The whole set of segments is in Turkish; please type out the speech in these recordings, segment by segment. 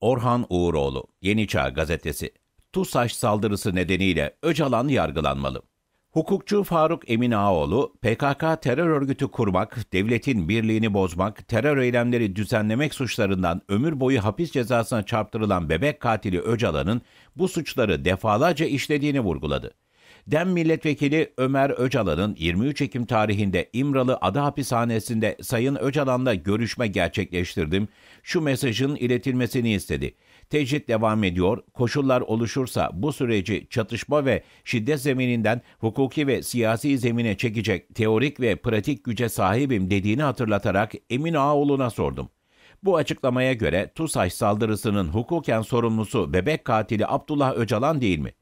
Orhan Uğuroğlu, Yeni Çağ Gazetesi. TUSAŞ saldırısı nedeniyle Öcalan yargılanmalı. Hukukçu Faruk Emin Ağoğlu, PKK terör örgütü kurmak, devletin birliğini bozmak, terör eylemleri düzenlemek suçlarından ömür boyu hapis cezasına çarptırılan bebek katili Öcalan'ın bu suçları defalarca işlediğini vurguladı. Dem Milletvekili Ömer Öcalan'ın 23 Ekim tarihinde İmralı Ada Hapishanesi'nde Sayın Öcalan'la görüşme gerçekleştirdim. Şu mesajın iletilmesini istedi. Tecrit devam ediyor. Koşullar oluşursa bu süreci çatışma ve şiddet zemininden hukuki ve siyasi zemine çekecek teorik ve pratik güce sahibim dediğini hatırlatarak Emin Ağaoğlu'na sordum. Bu açıklamaya göre TUSAŞ saldırısının hukuken sorumlusu bebek katili Abdullah Öcalan değil mi?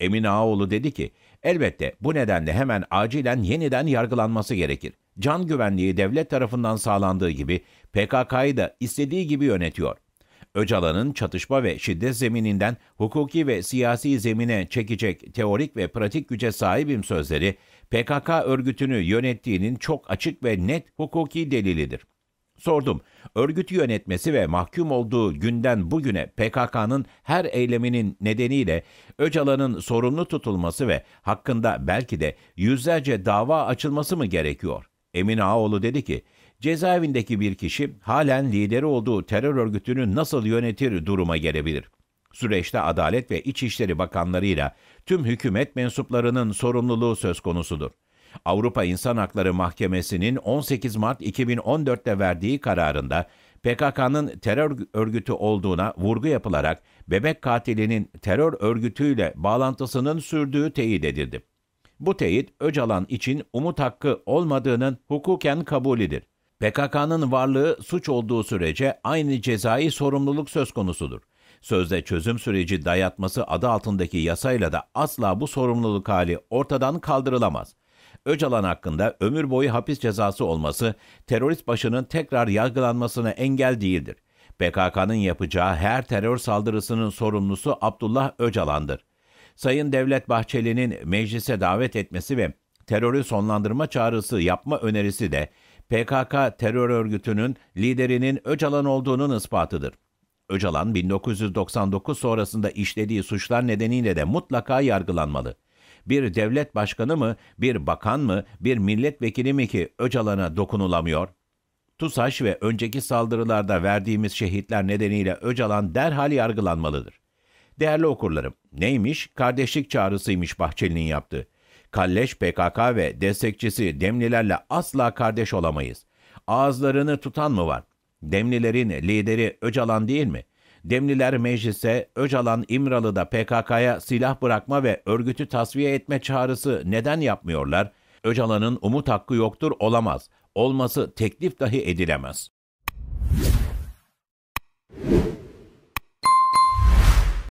Emin Ağaoğlu dedi ki, elbette bu nedenle hemen acilen yeniden yargılanması gerekir. Can güvenliği devlet tarafından sağlandığı gibi PKK'yı da istediği gibi yönetiyor. Öcalan'ın çatışma ve şiddet zemininden hukuki ve siyasi zemine çekecek teorik ve pratik güce sahibim sözleri PKK örgütünü yönettiğinin çok açık ve net hukuki delilidir. Sordum. Örgütü yönetmesi ve mahkum olduğu günden bugüne PKK'nın her eyleminin nedeniyle Öcalan'ın sorumlu tutulması ve hakkında belki de yüzlerce dava açılması mı gerekiyor? Emin Ağoğlu dedi ki, cezaevindeki bir kişi halen lideri olduğu terör örgütünü nasıl yönetir duruma gelebilir? Süreçte Adalet ve İçişleri Bakanlarıyla tüm hükümet mensuplarının sorumluluğu söz konusudur. Avrupa İnsan Hakları Mahkemesi'nin 18 Mart 2014'te verdiği kararında PKK'nın terör örgütü olduğuna vurgu yapılarak bebek katilinin terör örgütüyle bağlantısının sürdüğü teyit edildi. Bu teyit Öcalan için umut hakkı olmadığının hukuken kabulüdür. PKK'nın varlığı suç olduğu sürece aynı cezai sorumluluk söz konusudur. Sözde çözüm süreci dayatması adı altındaki yasayla da asla bu sorumluluk hali ortadan kaldırılamaz. Öcalan hakkında ömür boyu hapis cezası olması terörist başının tekrar yargılanmasına engel değildir. PKK'nın yapacağı her terör saldırısının sorumlusu Abdullah Öcalan'dır. Sayın Devlet Bahçeli'nin meclise davet etmesi ve terörü sonlandırma çağrısı yapma önerisi de PKK terör örgütünün liderinin Öcalan olduğunun ispatıdır. Öcalan 1999 sonrasında işlediği suçlar nedeniyle de mutlaka yargılanmalı bir devlet başkanı mı, bir bakan mı, bir milletvekili mi ki Öcalan'a dokunulamıyor? TUSAŞ ve önceki saldırılarda verdiğimiz şehitler nedeniyle Öcalan derhal yargılanmalıdır. Değerli okurlarım, neymiş? Kardeşlik çağrısıymış Bahçeli'nin yaptığı. Kalleş PKK ve destekçisi Demlilerle asla kardeş olamayız. Ağızlarını tutan mı var? Demlilerin lideri Öcalan değil mi? Demliler meclise, Öcalan İmralı'da PKK'ya silah bırakma ve örgütü tasfiye etme çağrısı neden yapmıyorlar? Öcalan'ın umut hakkı yoktur olamaz. Olması teklif dahi edilemez.